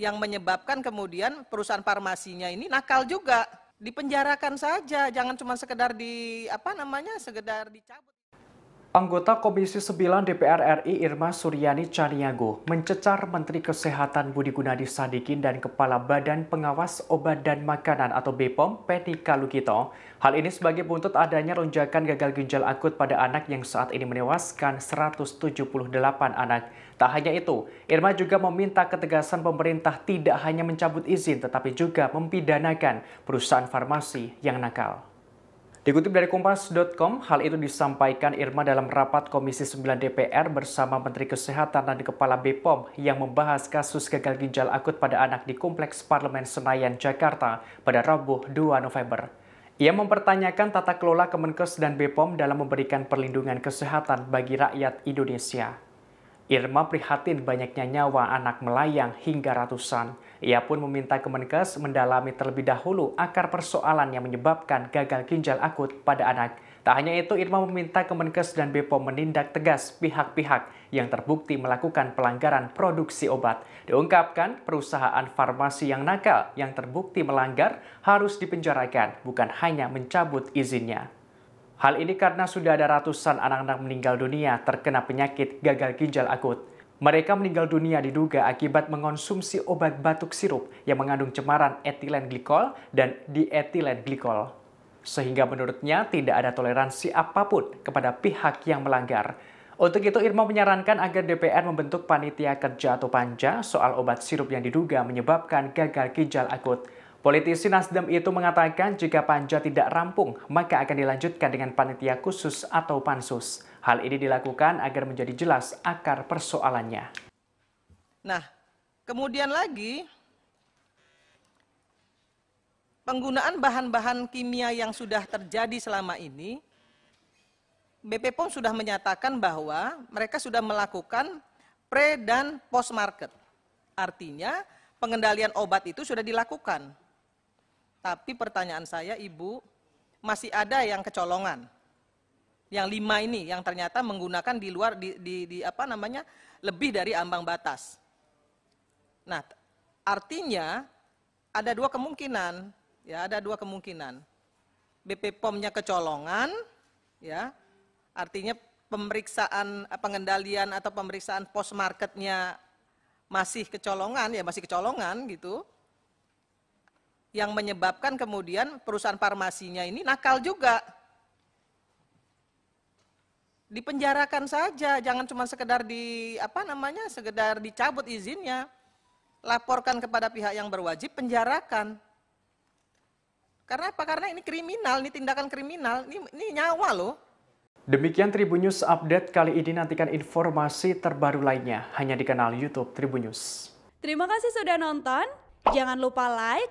yang menyebabkan kemudian perusahaan farmasinya ini nakal juga dipenjarakan saja jangan cuma sekedar di apa namanya sekedar dicabut Anggota Komisi 9 DPR RI Irma Suryani Caniago mencecar Menteri Kesehatan Budi Gunadi Sadikin dan Kepala Badan Pengawas Obat dan Makanan atau BPOM Penny Kalukito. Hal ini sebagai buntut adanya lonjakan gagal ginjal akut pada anak yang saat ini menewaskan 178 anak. Tak hanya itu, Irma juga meminta ketegasan pemerintah tidak hanya mencabut izin tetapi juga mempidanakan perusahaan farmasi yang nakal. Dikutip dari Kompas.com, hal itu disampaikan Irma dalam rapat Komisi 9 DPR bersama Menteri Kesehatan dan Kepala BPOM yang membahas kasus gagal ginjal akut pada anak di Kompleks Parlemen Senayan, Jakarta pada Rabu 2 November. Ia mempertanyakan tata kelola Kemenkes dan BPOM dalam memberikan perlindungan kesehatan bagi rakyat Indonesia. Irma prihatin banyaknya nyawa anak melayang hingga ratusan. Ia pun meminta Kemenkes mendalami terlebih dahulu akar persoalan yang menyebabkan gagal ginjal akut pada anak. Tak hanya itu, Irma meminta Kemenkes dan BPOM menindak tegas pihak-pihak yang terbukti melakukan pelanggaran produksi obat. Diungkapkan, perusahaan farmasi yang nakal yang terbukti melanggar harus dipenjarakan, bukan hanya mencabut izinnya. Hal ini karena sudah ada ratusan anak-anak meninggal dunia terkena penyakit gagal ginjal akut. Mereka meninggal dunia diduga akibat mengonsumsi obat batuk sirup yang mengandung cemaran etilen glikol dan dietilen glikol. Sehingga menurutnya tidak ada toleransi apapun kepada pihak yang melanggar. Untuk itu Irma menyarankan agar DPR membentuk panitia kerja atau panja soal obat sirup yang diduga menyebabkan gagal ginjal akut. Politisi Nasdem itu mengatakan jika Panja tidak rampung, maka akan dilanjutkan dengan panitia khusus atau pansus. Hal ini dilakukan agar menjadi jelas akar persoalannya. Nah, kemudian lagi penggunaan bahan-bahan kimia yang sudah terjadi selama ini, BP POM sudah menyatakan bahwa mereka sudah melakukan pre dan post market. Artinya, pengendalian obat itu sudah dilakukan. Tapi pertanyaan saya Ibu, masih ada yang kecolongan. Yang lima ini yang ternyata menggunakan di luar di, di, di apa namanya lebih dari ambang batas. Nah, artinya ada dua kemungkinan, ya ada dua kemungkinan. BP POM-nya kecolongan, ya. Artinya pemeriksaan pengendalian atau pemeriksaan post marketnya masih kecolongan, ya masih kecolongan gitu yang menyebabkan kemudian perusahaan farmasinya ini nakal juga. Dipenjarakan saja, jangan cuma sekedar di apa namanya, sekedar dicabut izinnya. Laporkan kepada pihak yang berwajib, penjarakan. Karena apa? Karena ini kriminal, ini tindakan kriminal, ini, ini nyawa loh. Demikian Tribun News Update kali ini nantikan informasi terbaru lainnya hanya di kanal YouTube Tribun News. Terima kasih sudah nonton. Jangan lupa like,